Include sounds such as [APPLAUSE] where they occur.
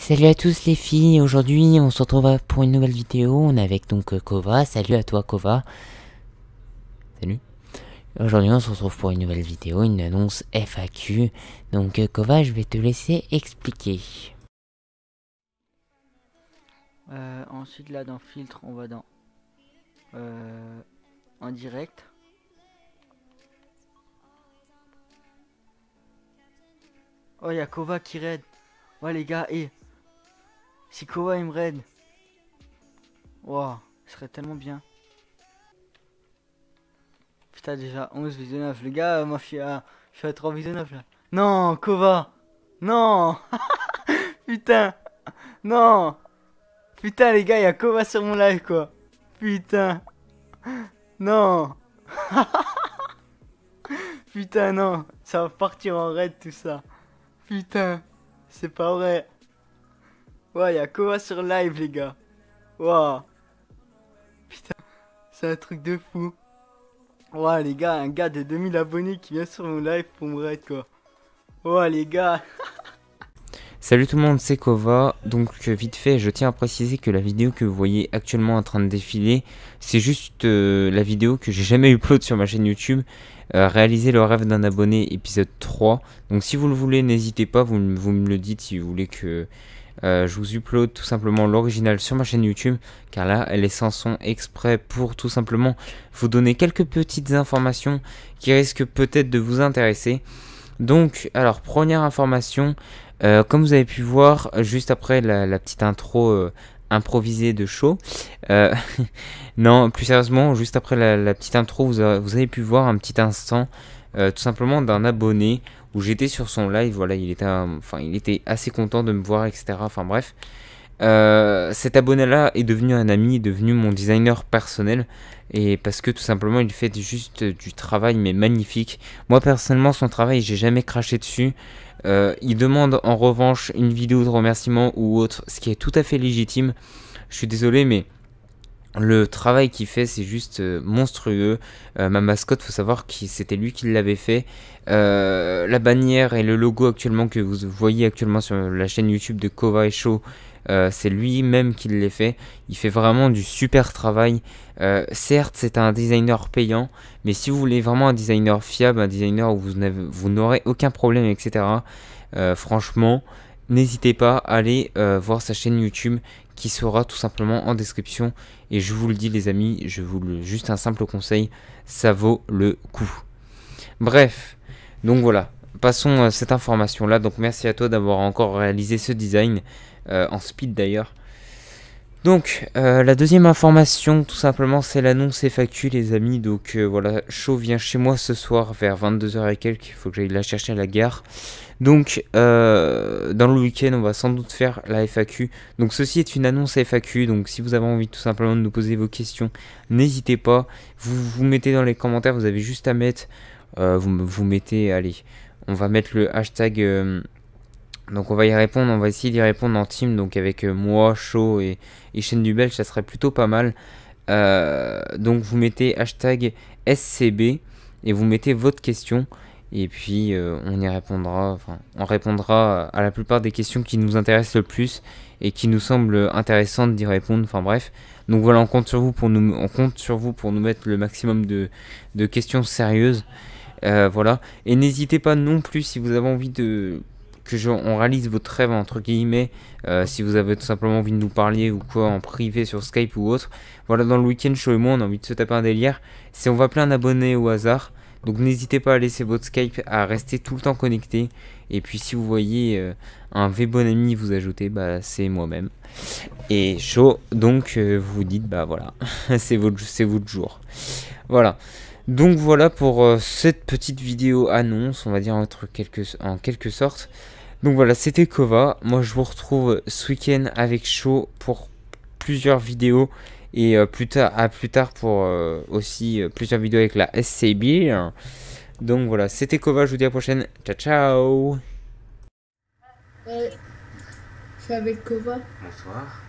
Salut à tous les filles, aujourd'hui on se retrouve pour une nouvelle vidéo, on est avec donc euh, Kova, salut à toi Kova. Salut. Aujourd'hui on se retrouve pour une nouvelle vidéo, une annonce FAQ. Donc euh, Kova, je vais te laisser expliquer. Euh, ensuite là dans filtre, on va dans en direct. Oh y'a Kova qui raid. Ouais les gars, et eh, si Kova me raid. Wow ce serait tellement bien. Putain, déjà 11 9 Les gars, euh, moi je suis à, je suis à 3 là. Non, Kova Non [LAUGHS] Putain Non Putain, les gars, il y a Kova sur mon live quoi. Putain Non [LAUGHS] Putain, non Ça va partir en raid tout ça. Putain C'est pas vrai Ouais, y'a Kova sur live, les gars. Waouh. Putain, c'est un truc de fou. Ouais, les gars, un gars de 2000 abonnés qui vient sur mon live pour me raid, quoi. Ouais, les gars. [LAUGHS] Salut tout le monde, c'est Kova. Donc euh, vite fait, je tiens à préciser que la vidéo que vous voyez actuellement en train de défiler, c'est juste euh, la vidéo que j'ai jamais upload sur ma chaîne YouTube, euh, réaliser le rêve d'un abonné épisode 3. Donc si vous le voulez, n'hésitez pas, vous, vous, me le dites si vous voulez que euh, je vous upload tout simplement l'original sur ma chaîne YouTube, car là, elle est sans son exprès pour tout simplement vous donner quelques petites informations qui risquent peut-être de vous intéresser. Donc, alors, première information, euh, comme vous avez pu voir juste après la, petite intro euh, improvisée de show, [LAUGHS] non, plus sérieusement, juste après la, petite intro, vous, avez pu voir un petit instant euh, tout simplement d'un abonné où j'étais sur son live. Voilà, il était, enfin, il était assez content de me voir, etc. Enfin bref. Euh, cet abonné-là est devenu un ami, est devenu mon designer personnel, et parce que tout simplement il fait juste du travail mais magnifique. Moi personnellement son travail j'ai jamais craché dessus. Euh, il demande en revanche une vidéo de remerciement ou autre, ce qui est tout à fait légitime. Je suis désolé mais le travail qu'il fait, c'est juste euh, monstrueux. Euh, ma mascotte, faut savoir que c'était lui qui l'avait fait. Euh, la bannière et le logo actuellement que vous voyez actuellement sur la chaîne YouTube de Kova et Show, c'est lui-même qui les fait. Il fait vraiment du super travail. certes, c'est un designer payant, mais si vous voulez vraiment un designer fiable, un designer où vous n'aurez aucun problème, etc. franchement, n'hésitez pas à aller euh, voir sa chaîne YouTube qui sera tout simplement en description. Et je vous le dis les amis, je vous le juste un simple conseil, ça vaut le coup. Bref, donc voilà, passons à euh, cette information là. Donc merci à toi d'avoir encore réalisé ce design, euh, en speed d'ailleurs. Donc, euh, la deuxième information, tout simplement, c'est l'annonce FAQ, les amis. Donc, euh, voilà, Shaw vient chez moi ce soir vers 22h et quelques. Il faut que j'aille la chercher à la gare. Donc, euh, dans le week-end, on va sans doute faire la FAQ. Donc, ceci est une annonce FAQ. Donc, si vous avez envie tout simplement de nous poser vos questions, n'hésitez pas. Vous vous mettez dans les commentaires, vous avez juste à mettre. vous, vous mettez, allez, on va mettre le hashtag donc on va y répondre, on va essayer d'y répondre en team, donc avec euh, moi, Shaw et, et Chaîne du Belge, ça serait plutôt pas mal. Euh, donc vous mettez hashtag SCB et vous mettez votre question et puis euh, on y répondra, enfin on répondra à la plupart des questions qui nous intéressent le plus et qui nous semblent intéressantes d'y répondre, enfin bref. Donc voilà, on compte sur vous pour nous, compte sur vous pour nous mettre le maximum de, questions sérieuses. voilà. Et n'hésitez pas non plus si vous avez envie de on réalise votre rêve entre guillemets euh, si vous avez tout simplement envie de nous parler ou quoi en privé sur Skype ou autre. Voilà dans le week-end show et moi on a envie de se taper un délire. Si on va plein d'abonnés au hasard. Donc n'hésitez pas à laisser votre Skype, à rester tout le temps connecté. Et puis si vous voyez euh, un V bon ami vous ajouter, bah c'est moi-même. Et chaud, donc vous euh, vous dites bah voilà, [LAUGHS] c'est votre, jour. Voilà. Donc voilà pour cette petite vidéo annonce, on va dire en quelque sorte. Donc voilà, c'était Kova. Moi, je vous retrouve ce week-end avec Show pour plusieurs vidéos et euh, plus tard, à plus tard pour euh, aussi euh, plusieurs vidéos avec la SCB. Donc voilà, c'était Kova. Je vous dis à la prochaine. Ciao, ciao. C'est avec Kova. Bonsoir.